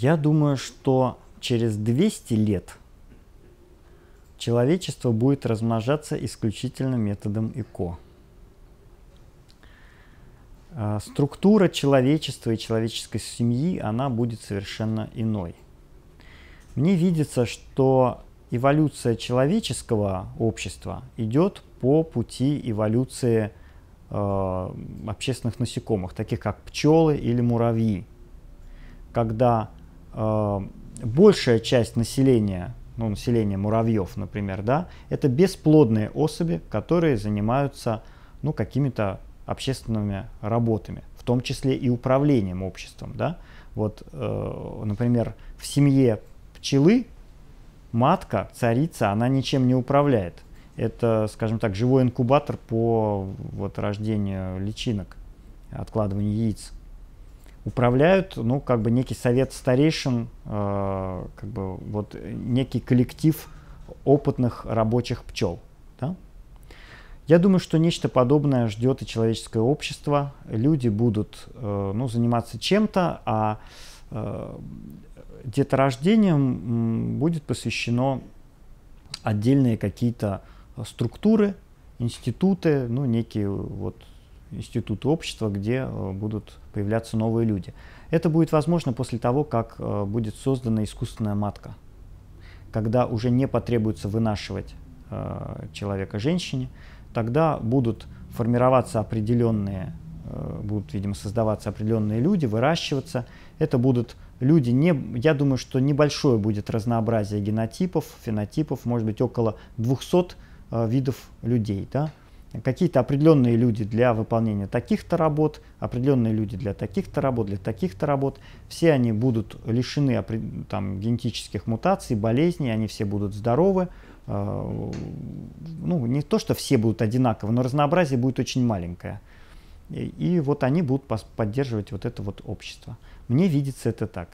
Я думаю, что через 200 лет человечество будет размножаться исключительно методом ЭКО. А, структура человечества и человеческой семьи, она будет совершенно иной. Мне видится, что эволюция человеческого общества идет по пути эволюции а, общественных насекомых, таких как пчелы или муравьи, когда Э, большая часть населения, ну, населения муравьев, например, да, это бесплодные особи, которые занимаются ну, какими-то общественными работами, в том числе и управлением обществом. Да? Вот, э, например, в семье пчелы матка, царица, она ничем не управляет. Это, скажем так, живой инкубатор по вот, рождению личинок, откладыванию яиц управляют, ну, как бы некий совет старейшин, э, как бы вот некий коллектив опытных рабочих пчел. Да? Я думаю, что нечто подобное ждет и человеческое общество. Люди будут э, ну, заниматься чем-то, а э, деторождением будет посвящено отдельные какие-то структуры, институты, ну, некие вот институты общества, где э, будут появляться новые люди. Это будет возможно после того, как э, будет создана искусственная матка, когда уже не потребуется вынашивать э, человека женщине, тогда будут формироваться определенные, будут, видимо, создаваться определенные люди, выращиваться. Это будут люди, не, я думаю, что небольшое будет разнообразие генотипов, фенотипов, может быть, около 200 видов людей, да, какие-то определенные люди для выполнения таких-то работ, определенные люди для таких-то работ, для таких-то работ. Все они будут лишены там, генетических мутаций, болезней, они все будут здоровы. Э, ну, не то, что все будут одинаковы, но разнообразие будет очень маленькое. И, и вот они будут поддерживать вот это вот общество. Мне видится это так.